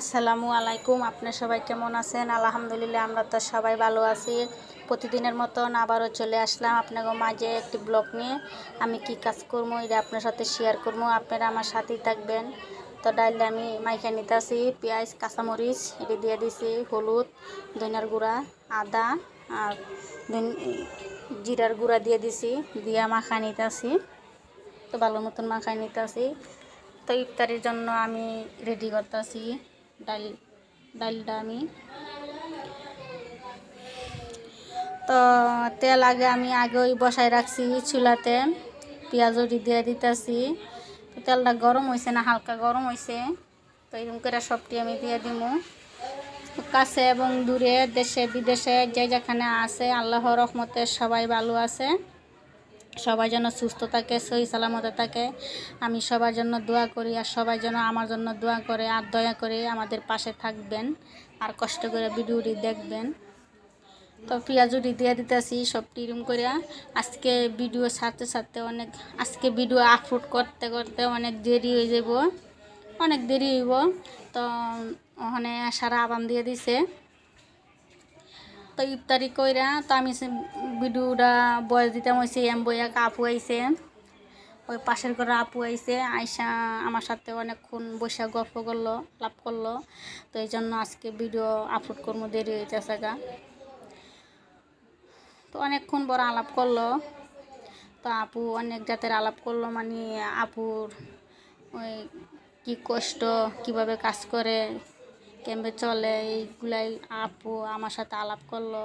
আসসালামু আলাইকুম আপনার সবাই কেমন আছেন আলহামদুলিল্লাহ আমরা তো সবাই ভালো আছি প্রতিদিনের মতন আবারও চলে আসলাম আপনাকে মাঝে একটি ব্লগ নিয়ে আমি কি কাজ করবো এটা আপনার সাথে শেয়ার করবো আপনারা আমার সাথেই থাকবেন তো ডাইলে আমি মাইকা নিতে আসি পেঁয়াজ কাঁচামরিচ এটি দিয়ে দিছি হলুদ ধনিয়ার গুঁড়া আদা আর জিরার গুঁড়া দিয়ে দিছি দিয়ে মাখা নিতে আসি তো ভালো মতন মাখা নিতে আসি তো ইফতারির জন্য আমি রেডি করতে আসি ডাল ডালটা আমি তো তেল আগে আমি আগে ওই বসায় রাখছি চুলাতে পেঁয়াজও দিয়ে দিতেছি তেলটা গরম হয়েছে না হালকা গরম হয়েছে তো এরকম করে সবটি আমি দিয়ে দিব কাছে এবং দূরে দেশে বিদেশে যে যেখানে আছে আল্লাহ রহমতে সবাই ভালো আছে সবাই যেন সুস্থ থাকে সহি সালামতে থাকে আমি সবার জন্য দোয়া করি আর সবাই যেন আমার জন্য দোয়া করে আর দয়া করে আমাদের পাশে থাকবেন আর কষ্ট করে ভিডিওটি দেখবেন তো পেঁয়াজুটি দিয়ে দিতেছি সব টিরুম করিয়া আজকে ভিডিও সাথে সাথে অনেক আজকে ভিডিও আপলোড করতে করতে অনেক দেরি হয়ে যাব অনেক দেরি হইব তো ওখানে সারা আবান দিয়ে দিছে তো ইফতারি কইরা তো আমি ভিডিওটা বয়স দিতাম হয়েছি এম বইয়া আপু আইসে ওই পাশের ঘরে আপু আইসে আইসা আমার সাথে অনেকক্ষণ বৈশা গল্প করলো লাভ করলো তো এই জন্য আজকে ভিডিও আপলোড করবো দেরি হয়েছে গা তো অনেকক্ষণ বড় আলাপ করলো তো আপু অনেক জাতের আলাপ করলো মানে আপুর ওই কি কষ্ট কিভাবে কাজ করে ক্যাম্পে চলে এইগুলাই আপু আমার সাথে আলাপ করলো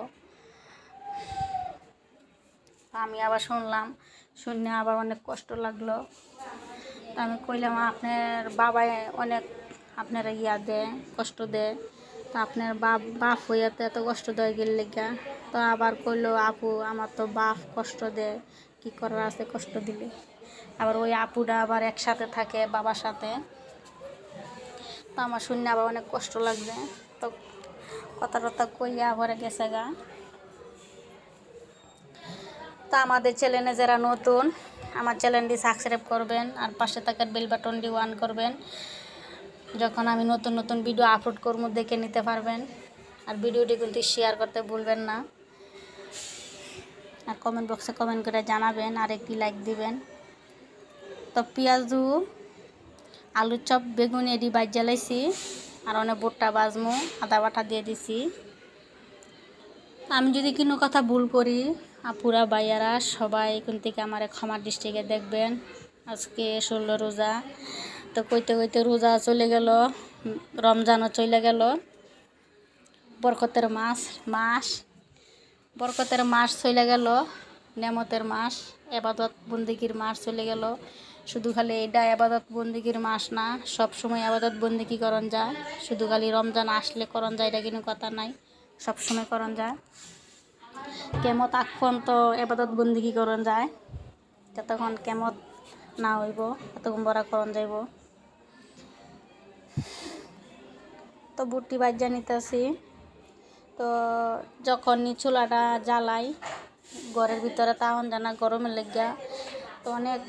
আমি আবার শুনলাম শুনে আবার অনেক কষ্ট লাগলো আমি কইলাম আপনার বাবাই অনেক আপনারা ইয়া দেয় কষ্ট দেয় তো আপনার বাপ বাপ হইয়াতে এত কষ্ট দেয় গেল লেগা তো আবার কইলো আপু আমার তো বাপ কষ্ট দেয় কি করার আছে কষ্ট দিলে আবার ওই আপুটা আবার একসাথে থাকে বাবার সাথে তো আমার শুনে আবার অনেক কষ্ট লাগবে তো কথা টথা কইয়া আবার গেছে গা তা আমাদের চ্যানেলে যারা নতুন আমার চ্যানেলটি সাবস্ক্রাইব করবেন আর পাশে থাকার বেল বাটন ডি ওয়ান করবেন যখন আমি নতুন নতুন ভিডিও আপলোড করবো দেখে নিতে পারবেন আর ভিডিওটি কিন্তু শেয়ার করতে ভুলবেন না আর কমেন্ট বক্সে কমেন্ট করে জানাবেন আর একটি লাইক দিবেন তো পেঁয়াজু আলু চপ বেগুন এডি বাজ জ্বালাইছি আর অনেক বোটটা বাজমো আদা বাটা দিয়ে দিছি আমি যদি কোনো কথা ভুল করি আপুরা বাইয়ারা সবাই এখান থেকে আমার ক্ষমার ডিস্ট্রিক্টে দেখবেন আজকে ষোলো রোজা তো কইতে কইতে রোজা চলে গেল রমজানও চলে গেল বরকতের মাস মাস বরকতের মাস চলে গেল নেমতের মাস আবাদত বন্দিগির মাস চলে গেল শুধু খালি এটা আবাদত বন্দিগির মাস না সব সময় আবাদত বন্দিগি করণ যায় শুধু খালি রমজান আসলে করণ যায় এটা কিন্তু কথা নাই সব সময় করণ যা কেমত আগ তো আবাদত বন্দিকি করণ যায় যতক্ষণ কেমত না হইব ততক্ষণ বড় করণ যাইব তো বুটি বাজ্যা নিতেছি তো যখন চুলাটা জ্বালাই ঘরের ভিতরে তাহন জানা গরমের লেগা তো অনেক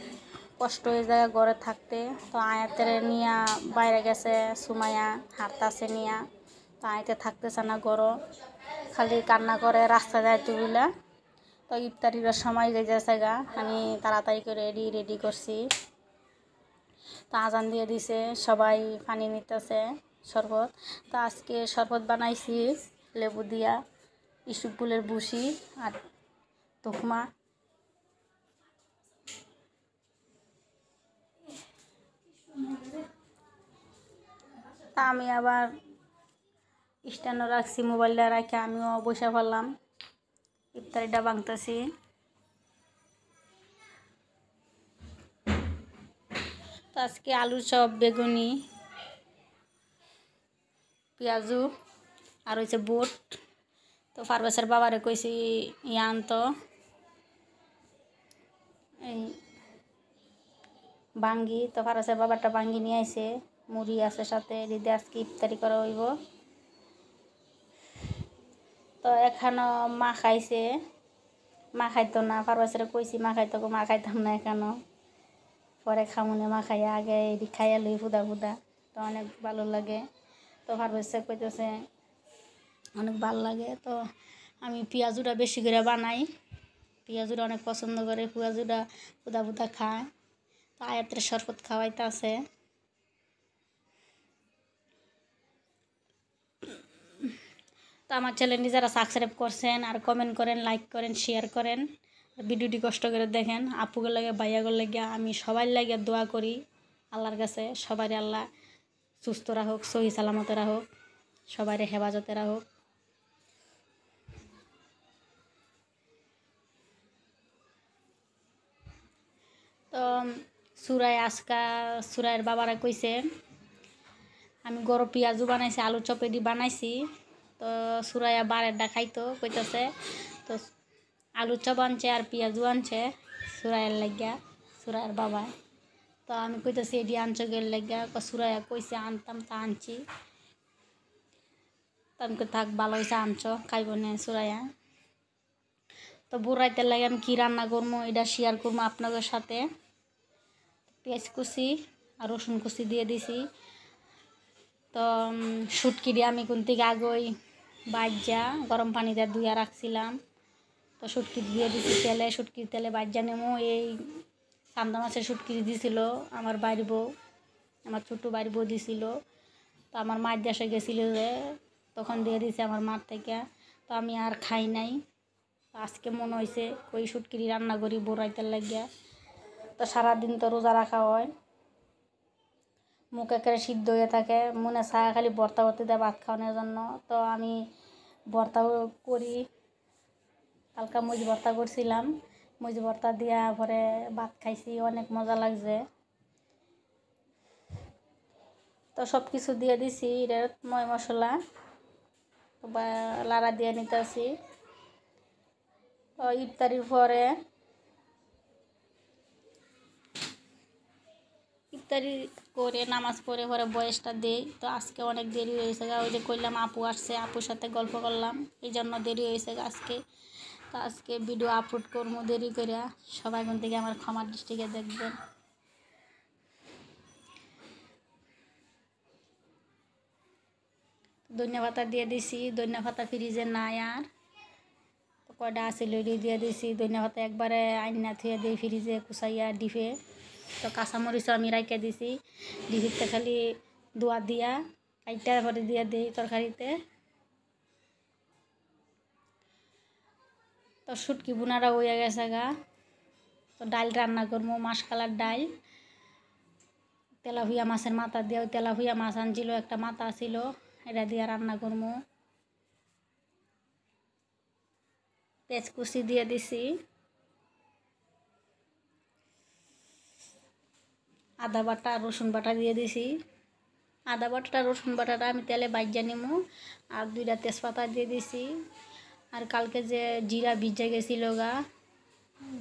কষ্ট হয়ে যায় ঘরে থাকতে তো আয়াতের নিয়া বাইরে গেছে সুমায়া হাঁটতাছে নিয়া তো আয়াতে থাকতেছে না গরম খালি কান্না করে রাস্তা যায় তুবিলা তো ইফতারির সময় গে যাচ্ছে গা আমি তাড়াতাড়ি করে রেডি রেডি করছি তো আজান দিয়ে দিছে সবাই পানি নিতেছে শরবত তো আজকে শরবত বানাইছি লেবু দিয়া ইস্যু ফুলের বুসি আর তোকমা তা আমি আবার স্ট্যান্ডও রাখছি মোবাইলটা রাখে আমিও বসে পড়লাম ইফতারিটা বাঁধতেছি আজকে আলু চপ বেগুনি পেঁয়াজু আর হয়েছে বুট তো ফার্মেসের বাবারে কইছি ইয়ান তো এই বাঙ্গি তো ফারাসের বাবারটা বাঙ্গি নিয়ে আইসে মুড়ি আছে সাথে দিদি আজকে ইফতারি করা হইব তো এখানো মা খাইছে মা খাইতো না ফারবাসের কইছি মা খাইতো মা খাইতাম না এখানো পরে খামুনে মা খাইয়া আগে এদি খাইয়া লই ফুদা ফুদা তো অনেক ভালো লাগে তো ফারবাসে কইতেছে অনেক ভালো লাগে তো আমি পেঁয়াজুটা বেশি করে বানাই পিঁয়াজুরা অনেক পছন্দ করে পিঁয়াজুরা পুদা পুদা খায় তো আয়াতের শরবত খাওয়াইতে আছে তো আমার চ্যানেলটি যারা সাবস্ক্রাইব করছেন আর কমেন্ট করেন লাইক করেন শেয়ার করেন ভিডিওটি কষ্ট করে দেখেন আপুকে লাগে ভাইয়াগুলো লাগে আমি সবাই লাগে দোয়া করি আল্লাহর কাছে সবাই আল্লাহ সুস্থ রাখুক সহি সালামতে রাখুক সবাই হেফাজতে রাখুক তো সুরায় আজকা সুরায়ের বাবারা কইছে আমি গরম পেঁয়াজও বানাইছি আলু চপেডি বানাইছি তো সুরাইয়া বারেরটা খাইতো কইতেছে তো আলু চপ আনছে আর পেঁয়াজও আনছে সুরাইয়ের লাগিয়া সুরাইয়ের বাবা তো আমি কইতেছি এটি আনছো গেল লাগিয়া সুরাইয়া কইছে আনতাম তা আনছি তামকে থাক ভালো হয়েছে আনছো খাইব না সুরাইয়া তো বুড়াইতে লাগে আমি কী রান্না করবো এটা শেয়ার করবো আপনাদের সাথে পেঁয়াজ কুচি আর রসুন কুচি দিয়ে দিছি তো সুটকি দিয়ে আমি কোন থেকে আগোই বাজ্যা গরম পানিতে ধুয়ে রাখছিলাম তো সুটকি দিয়ে দিছি তেলে শুটকির তেলে বাজ্যা নেমো এই সান্দা মাছের সুটকি দিছিল আমার বাড়ি বউ আমার ছোট্ট বাড়ি বউ দিছিল তো আমার মার দেশে গেছিল যে তখন দিয়ে দিছে আমার মার থেকে তো আমি আর খাই নাই আজকে মনে হয়েছে ওই সুটকিরি রান্না করি বোরাইতে লাগিয়া তো সারাদিন তো রোজা রাখা হয় মুখে করে সিদ্ধ হয়ে থাকে মনে ছায়া খালি ভর্তা ভর্তি দেয় ভাত খাওয়ানোর জন্য তো আমি ভর্তা করি হালকা মুজ ভর্তা করছিলাম মুজ ভর্তা দিয়া পরে ভাত খাইছি অনেক মজা লাগছে তো সব কিছু দিয়ে দিছি রেট ময় মশলা বা লাড়া দিয়ে নিতে তো ইফতারির পরে ইফতারি করে নামাজ পড়ে পরে বয়সটা দেই তো আজকে অনেক দেরি হয়েছে গা ওই যে করলাম আপু আসছে আপুর সাথে গল্প করলাম এই জন্য দেরি হয়েছে গা আজকে তো আজকে ভিডিও আপলোড করবো দেরি করে সবাই এখন থেকে আমার ক্ষমার দৃষ্টিকে দেখবেন ধনিয়া পাতা দিয়ে দিছি ধনিয়া পাতা ফ্রিজে নাই আর কয়টা আছে লইডি দিয়ে দিছি ধনিয়া পাতা একবারে আইনা থুয়ে দিই ফ্রিজে কুসাইয়া ডিফে তো কাঁচামরিচও আমি রাইকে দিছি ডিহিতে খালি দোয়া দিয়া আইটার পরে দিয়া দিই তরকারিতে তো শুটকি বোনারা হইয়া গেছে গা তো ডাল রান্না করবো মাসকালার ডাল ভুইয়া মাছের মাথা দিয়ে ওই ভুইয়া মাছ আনছিল একটা মাথা ছিল এটা দিয়ে রান্না করবো পেঁচকুচি দিয়ে দিছি আদা বাটা রসুন বাটা দিয়ে দিছি আদা বাটাটা রসুন বাটাটা আমি তেলে বাজ্যা নিমু আর দুইটা তেজপাতা দিয়ে দিছি আর কালকে যে জিরা ভিজা গেছিল গা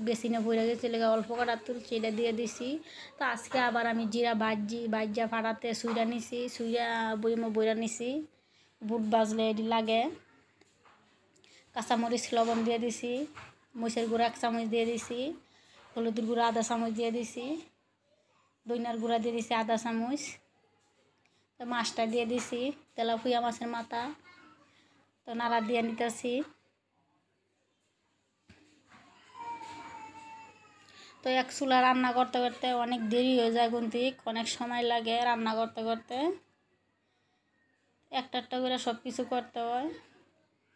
বেশি না পড়ে গেছিল গা অল্প কাটা তুলছি এটা দিয়ে দিছি তো আজকে আবার আমি জিরা বাজি বাজ্যা ফাটাতে সুইরা নিছি সুইরা বইমো বইরা নিছি বুট বাজলে এটি লাগে কাঁচামরিচ লবণ দিয়ে দিছি মরিচের গুঁড়া এক চামচ দিয়ে দিছি হলুদ গুঁড়া আধা চামচ দিয়ে দিছি দইনার গুঁড়া দিয়ে দিছি আদা চামচ তো মাছটা দিয়ে দিছি তেলাপুয়া মাছের মাথা তো নাড়া দিয়ে নিতেছি তো এক চুলা রান্না করতে করতে অনেক দেরি হয়ে যায় গুন্তিক অনেক সময় লাগে রান্না করতে করতে একটা একটা করে সব কিছু করতে হয়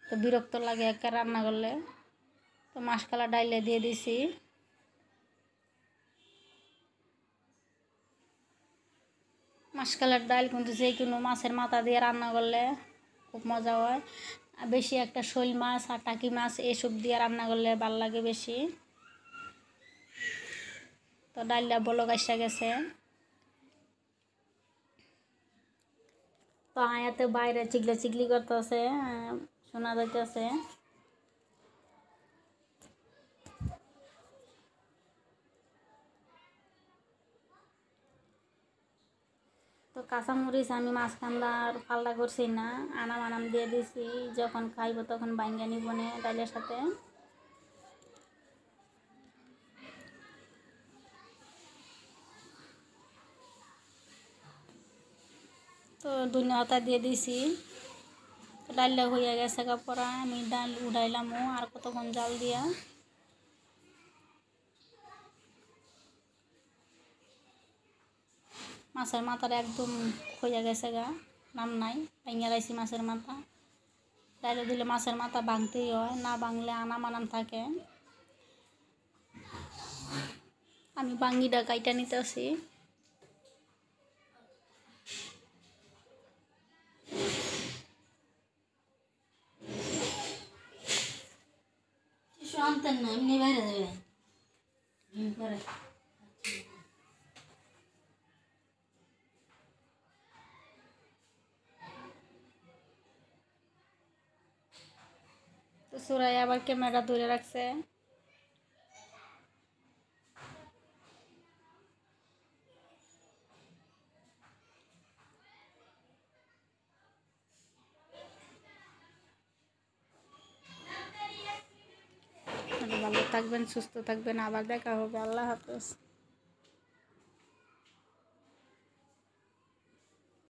তো বিরক্ত লাগে একা রান্না করলে তো মাসকালা ডাইলে দিয়ে দিছি কালার ডাল কিন্তু যে কোনো মাছের মাথা দিয়ে রান্না করলে খুব মজা হয় বেশি একটা শৈল মাছ আর টাকি মাছ এসব দিয়ে রান্না করলে ভাল লাগে বেশি তো ডালটা বলো আসা গেছে তো আয়াতে বাইরে চিগলে চিগলি করতেছে শোনা যাইতেছে মরিচ আমি মাছখান্দার পাল্লা করছি না আনাম আনাম দিয়ে দিছি যখন খাইব তখন বাইঙ্গা নিব নে ডালের সাথে তো দুনিয়াটা দিয়ে দিছি ডালটা হইয়া গেছে কাপড় আমি ডাল উড়াইলামও আর কতক্ষণ জাল দিয়া মাছের মাথাটা একদম খোঁজা গেছে গা নাম নাই ভাঙিয়া মাছের মাথা ডাইলে দিলে মাছের মাথা ভাঙতেই হয় না ভাঙলে আনাম আনাম থাকে আমি বাঙ্গিটা কাইটা নিতে আসি আনতেন না এমনি বাইরে যাবে করে সরায়ে আবার ক্যামেরা দূরে রাখছে ভালো রাখবেন সুস্থ থাকবেন আবার দেখা হবে আল্লাহ হাফেজ